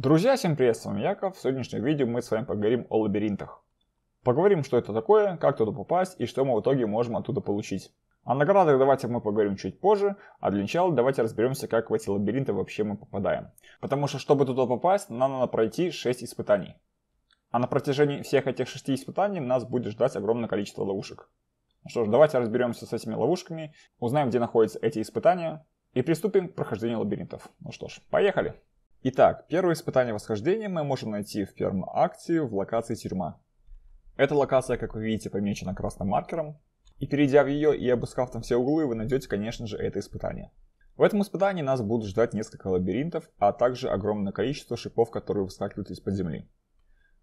Друзья, всем привет, с вами Яков. В сегодняшнем видео мы с вами поговорим о лабиринтах. Поговорим, что это такое, как туда попасть и что мы в итоге можем оттуда получить. О наградах давайте мы поговорим чуть позже, а для начала давайте разберемся, как в эти лабиринты вообще мы попадаем. Потому что, чтобы туда попасть, нам надо пройти 6 испытаний. А на протяжении всех этих 6 испытаний нас будет ждать огромное количество ловушек. Ну что ж, давайте разберемся с этими ловушками, узнаем, где находятся эти испытания и приступим к прохождению лабиринтов. Ну что ж, поехали! Итак, первое испытание восхождения мы можем найти в первом акте в локации тюрьма. Эта локация, как вы видите, помечена красным маркером. И перейдя в ее и обыскав там все углы, вы найдете, конечно же, это испытание. В этом испытании нас будут ждать несколько лабиринтов, а также огромное количество шипов, которые выскакивают из-под земли.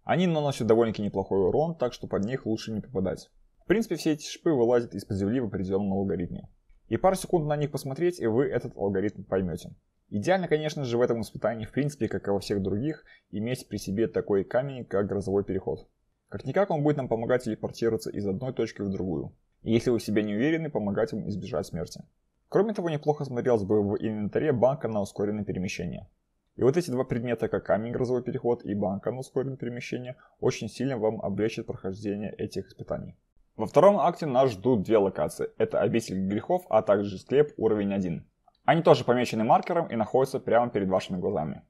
Они наносят довольно-таки неплохой урон, так что под них лучше не попадать. В принципе, все эти шипы вылазят из-под земли в определенном алгоритме. И пару секунд на них посмотреть, и вы этот алгоритм поймете. Идеально, конечно же, в этом испытании, в принципе, как и во всех других, иметь при себе такой камень, как грозовой переход. Как-никак он будет нам помогать телепортироваться из одной точки в другую. И если вы в себе не уверены, помогать вам избежать смерти. Кроме того, неплохо смотрелось бы в инвентаре банка на ускоренное перемещение. И вот эти два предмета, как камень грозовой переход и банка на ускоренное перемещение, очень сильно вам облегчат прохождение этих испытаний. Во втором акте нас ждут две локации. Это обитель грехов, а также склеп уровень 1. Они тоже помечены маркером и находятся прямо перед вашими глазами.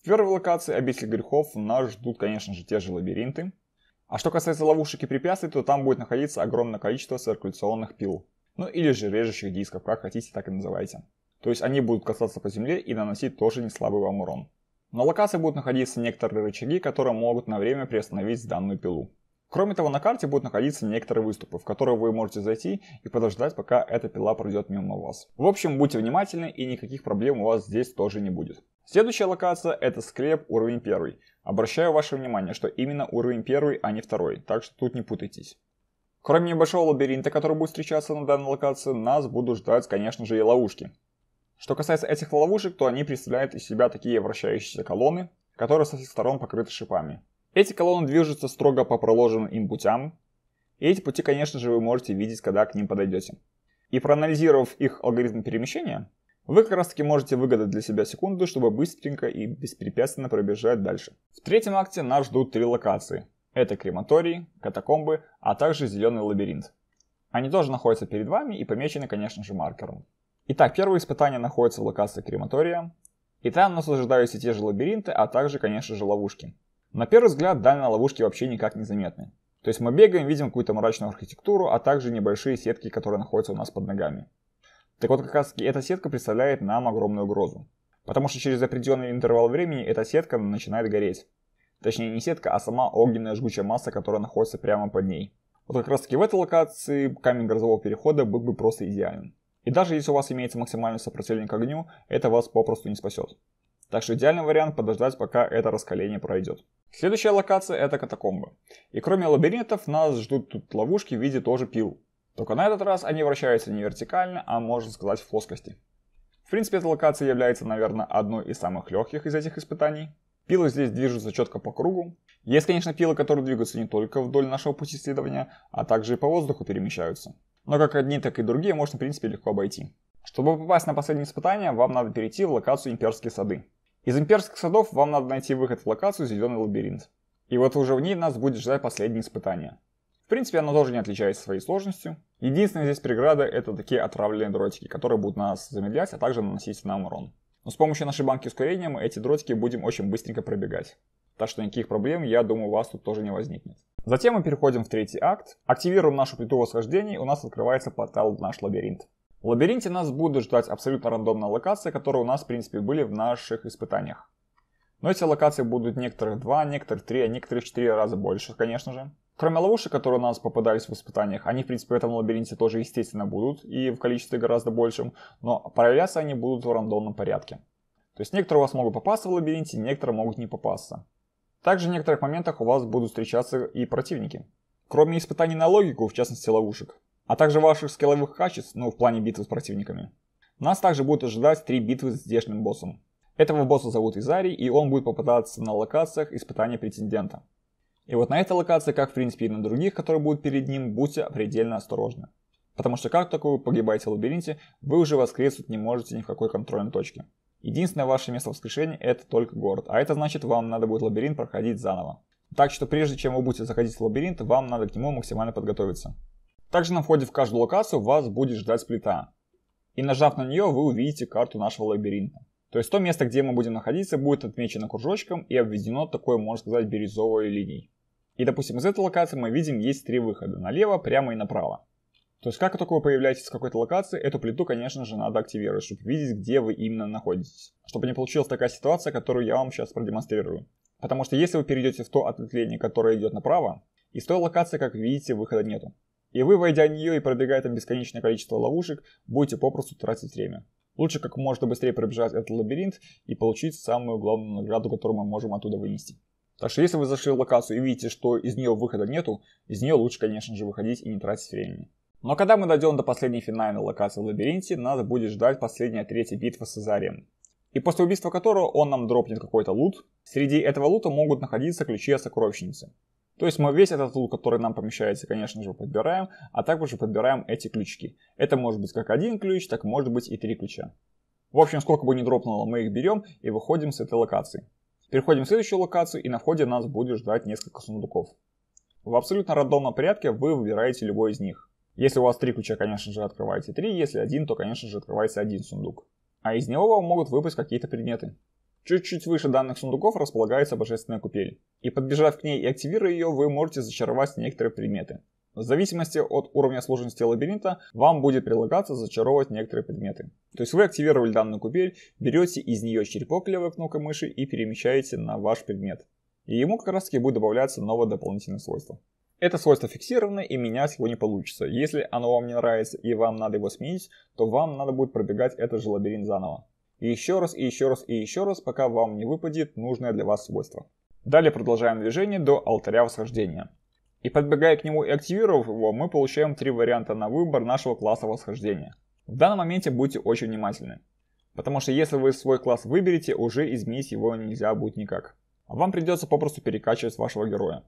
В первой локации обители грехов нас ждут, конечно же, те же лабиринты. А что касается ловушек и препятствий, то там будет находиться огромное количество циркуляционных пил. Ну или же режущих дисков, как хотите, так и называйте. То есть они будут касаться по земле и наносить тоже не слабый вам урон. На локации будут находиться некоторые рычаги, которые могут на время приостановить данную пилу. Кроме того, на карте будут находиться некоторые выступы, в которые вы можете зайти и подождать, пока эта пила пройдет мимо вас. В общем, будьте внимательны и никаких проблем у вас здесь тоже не будет. Следующая локация это склеп уровень 1. Обращаю ваше внимание, что именно уровень 1, а не 2, так что тут не путайтесь. Кроме небольшого лабиринта, который будет встречаться на данной локации, нас будут ждать, конечно же, и ловушки. Что касается этих ловушек, то они представляют из себя такие вращающиеся колонны, которые со всех сторон покрыты шипами. Эти колонны движутся строго по проложенным им путям, и эти пути, конечно же, вы можете видеть, когда к ним подойдете. И проанализировав их алгоритм перемещения, вы как раз таки можете выгадать для себя секунду, чтобы быстренько и беспрепятственно пробежать дальше. В третьем акте нас ждут три локации. Это крематорий, катакомбы, а также зеленый лабиринт. Они тоже находятся перед вами и помечены, конечно же, маркером. Итак, первое испытание находится в локации крематория. И там нас ожидают все те же лабиринты, а также, конечно же, ловушки. На первый взгляд, данные ловушки вообще никак не заметны. То есть мы бегаем, видим какую-то мрачную архитектуру, а также небольшие сетки, которые находятся у нас под ногами. Так вот, как раз таки эта сетка представляет нам огромную угрозу. Потому что через определенный интервал времени эта сетка начинает гореть. Точнее, не сетка, а сама огненная жгучая масса, которая находится прямо под ней. Вот как раз таки в этой локации камень грозового перехода был бы просто идеален. И даже если у вас имеется максимальное сопротивление к огню, это вас попросту не спасет. Так что идеальный вариант подождать, пока это раскаление пройдет. Следующая локация это катакомбы. И кроме лабиринтов нас ждут тут ловушки в виде тоже пил. Только на этот раз они вращаются не вертикально, а можно сказать в плоскости. В принципе, эта локация является, наверное, одной из самых легких из этих испытаний. Пилы здесь движутся четко по кругу. Есть, конечно, пилы, которые двигаются не только вдоль нашего пути исследования, а также и по воздуху перемещаются. Но как одни, так и другие можно, в принципе, легко обойти. Чтобы попасть на последнее испытание, вам надо перейти в локацию Имперские сады. Из имперских садов вам надо найти выход в локацию «Зеленый лабиринт». И вот уже в ней нас будет ждать последнее испытание. В принципе, оно тоже не отличается своей сложностью. Единственная здесь преграда — это такие отравленные дротики, которые будут нас замедлять, а также наносить нам урон. Но с помощью нашей банки ускорения мы эти дротики будем очень быстренько пробегать. Так что никаких проблем, я думаю, у вас тут тоже не возникнет. Затем мы переходим в третий акт, активируем нашу плиту восхождений, у нас открывается портал в наш лабиринт. В лабиринте нас будут ждать абсолютно рандомные локации, которые у нас, в принципе, были в наших испытаниях. Но эти локации будут некоторых 2, некоторых 3, а некоторых 4 раза больше, конечно же. Кроме ловушек, которые у нас попадались в испытаниях, они, в принципе, в этом лабиринте тоже, естественно, будут, и в количестве гораздо большем, но проявляться они будут в рандомном порядке. То есть некоторые у вас могут попасться в лабиринте, некоторые могут не попасться. Также в некоторых моментах у вас будут встречаться и противники. Кроме испытаний на логику, в частности ловушек, а также ваших скилловых качеств, ну, в плане битвы с противниками. Нас также будут ожидать три битвы с здешним боссом. Этого босса зовут Изарий, и он будет попадаться на локациях испытания претендента. И вот на этой локации, как в принципе и на других, которые будут перед ним, будьте предельно осторожны. Потому что как только вы погибаете в лабиринте, вы уже воскреснуть не можете ни в какой контрольной точке. Единственное ваше место воскрешения это только город, а это значит вам надо будет лабиринт проходить заново. Так что прежде чем вы будете заходить в лабиринт, вам надо к нему максимально подготовиться. Также на входе в каждую локацию вас будет ждать сплита. И нажав на нее, вы увидите карту нашего лабиринта. То есть то место, где мы будем находиться, будет отмечено кружочком и обведено такой, можно сказать, бирюзовой линией. И, допустим, из этой локации мы видим, есть три выхода. Налево, прямо и направо. То есть как только вы появляетесь в какой-то локации, эту плиту, конечно же, надо активировать, чтобы видеть, где вы именно находитесь. Чтобы не получилась такая ситуация, которую я вам сейчас продемонстрирую. Потому что если вы перейдете в то ответвление, которое идет направо, из той локации, как видите, выхода нету. И вы, войдя в нее и пробегая там бесконечное количество ловушек, будете попросту тратить время. Лучше как можно быстрее пробежать этот лабиринт и получить самую главную награду, которую мы можем оттуда вынести. Так что если вы зашли в локацию и видите, что из нее выхода нету, из нее лучше, конечно же, выходить и не тратить времени. Но когда мы дойдем до последней финальной локации в лабиринте, надо будет ждать последняя третья битва с Азарием. И после убийства которого он нам дропнет какой-то лут. Среди этого лута могут находиться ключи от сокровищницы. То есть мы весь этот тул, который нам помещается, конечно же, подбираем, а также подбираем эти ключики. Это может быть как один ключ, так может быть и три ключа. В общем, сколько бы ни дропнуло, мы их берем и выходим с этой локации. Переходим в следующую локацию, и на входе нас будет ждать несколько сундуков. В абсолютно рандомном порядке вы выбираете любой из них. Если у вас три ключа, конечно же, открываете три, если один, то, конечно же, открывается один сундук. А из него вам могут выпасть какие-то предметы. Чуть-чуть выше данных сундуков располагается божественная купель. И подбежав к ней и активируя ее, вы можете зачаровать некоторые предметы. В зависимости от уровня сложности лабиринта, вам будет предлагаться зачаровывать некоторые предметы. То есть вы активировали данную купель, берете из нее черепок левой кнопкой мыши и перемещаете на ваш предмет. И ему как раз таки будет добавляться новое дополнительное свойство. Это свойство фиксировано и менять его не получится. Если оно вам не нравится и вам надо его сменить, то вам надо будет пробегать этот же лабиринт заново. И еще раз, и еще раз, и еще раз, пока вам не выпадет нужное для вас свойство. Далее продолжаем движение до алтаря восхождения. И подбегая к нему и активировав его, мы получаем три варианта на выбор нашего класса восхождения. В данном моменте будьте очень внимательны. Потому что если вы свой класс выберете, уже изменить его нельзя будет никак. Вам придется попросту перекачивать вашего героя.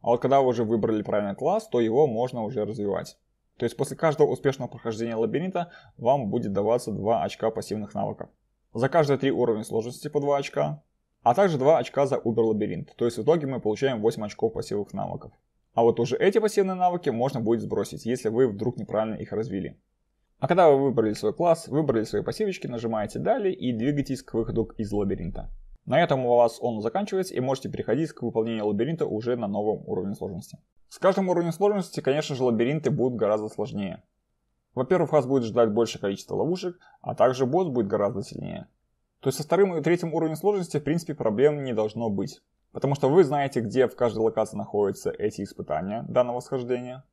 А вот когда вы уже выбрали правильный класс, то его можно уже развивать. То есть после каждого успешного прохождения лабиринта вам будет даваться 2 очка пассивных навыков за каждые три уровня сложности по 2 очка, а также 2 очка за убер Лабиринт, то есть в итоге мы получаем 8 очков пассивных навыков. А вот уже эти пассивные навыки можно будет сбросить, если вы вдруг неправильно их развили. А когда вы выбрали свой класс, выбрали свои пассивочки, нажимаете «Далее» и двигайтесь к выходу из лабиринта. На этом у вас он заканчивается и можете переходить к выполнению лабиринта уже на новом уровне сложности. С каждым уровнем сложности, конечно же, лабиринты будут гораздо сложнее. Во-первых, вас будет ждать большее количество ловушек, а также босс будет гораздо сильнее. То есть со вторым и третьим уровнем сложности, в принципе, проблем не должно быть. Потому что вы знаете, где в каждой локации находятся эти испытания данного схождения.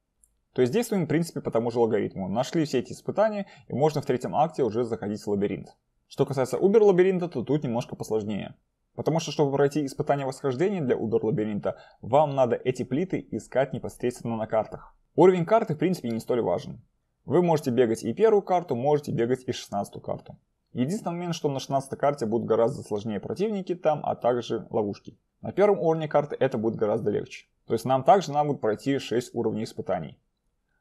То есть действуем, в принципе, по тому же алгоритму. Нашли все эти испытания, и можно в третьем акте уже заходить в лабиринт. Что касается убер лабиринта, то тут немножко посложнее. Потому что, чтобы пройти испытание восхождения для убер лабиринта, вам надо эти плиты искать непосредственно на картах. Уровень карты, в принципе, не столь важен. Вы можете бегать и первую карту, можете бегать и шестнадцатую карту. Единственный момент, что на шестнадцатой карте будут гораздо сложнее противники там, а также ловушки. На первом уровне карты это будет гораздо легче. То есть нам также надо будет пройти 6 уровней испытаний.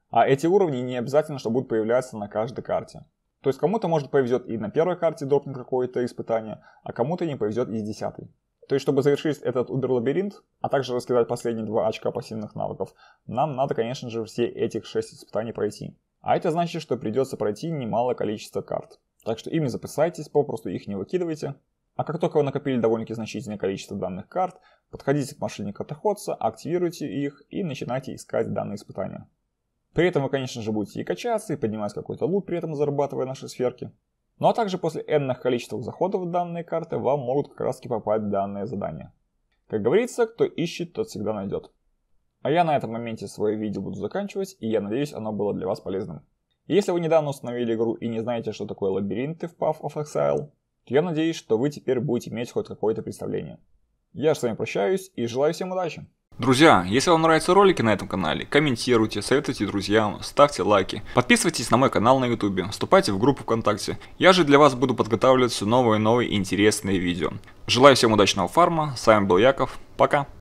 А эти уровни не обязательно, что будут появляться на каждой карте. То есть кому-то может повезет и на первой карте дропнет какое-то испытание, а кому-то не повезет и с десятой. То есть, чтобы завершить этот убер-лабиринт, а также раскидать последние два очка пассивных навыков, нам надо, конечно же, все этих шесть испытаний пройти. А это значит, что придется пройти немало количества карт. Так что ими запасайтесь, попросту их не выкидывайте. А как только вы накопили довольно-таки значительное количество данных карт, подходите к машине картоходца, активируйте их и начинайте искать данные испытания. При этом вы, конечно же, будете и качаться, и поднимать какой-то лут, при этом зарабатывая наши сферки. Ну а также после энных количеств заходов в данные карты вам могут как раз таки попасть данные задания. Как говорится, кто ищет, тот всегда найдет. А я на этом моменте свое видео буду заканчивать, и я надеюсь, оно было для вас полезным. Если вы недавно установили игру и не знаете, что такое лабиринты в Path of Exile, то я надеюсь, что вы теперь будете иметь хоть какое-то представление. Я же с вами прощаюсь и желаю всем удачи! Друзья, если вам нравятся ролики на этом канале, комментируйте, советуйте друзьям, ставьте лайки, подписывайтесь на мой канал на YouTube, вступайте в группу ВКонтакте. Я же для вас буду подготавливать все новые и новые интересные видео. Желаю всем удачного фарма, с вами был Яков, пока!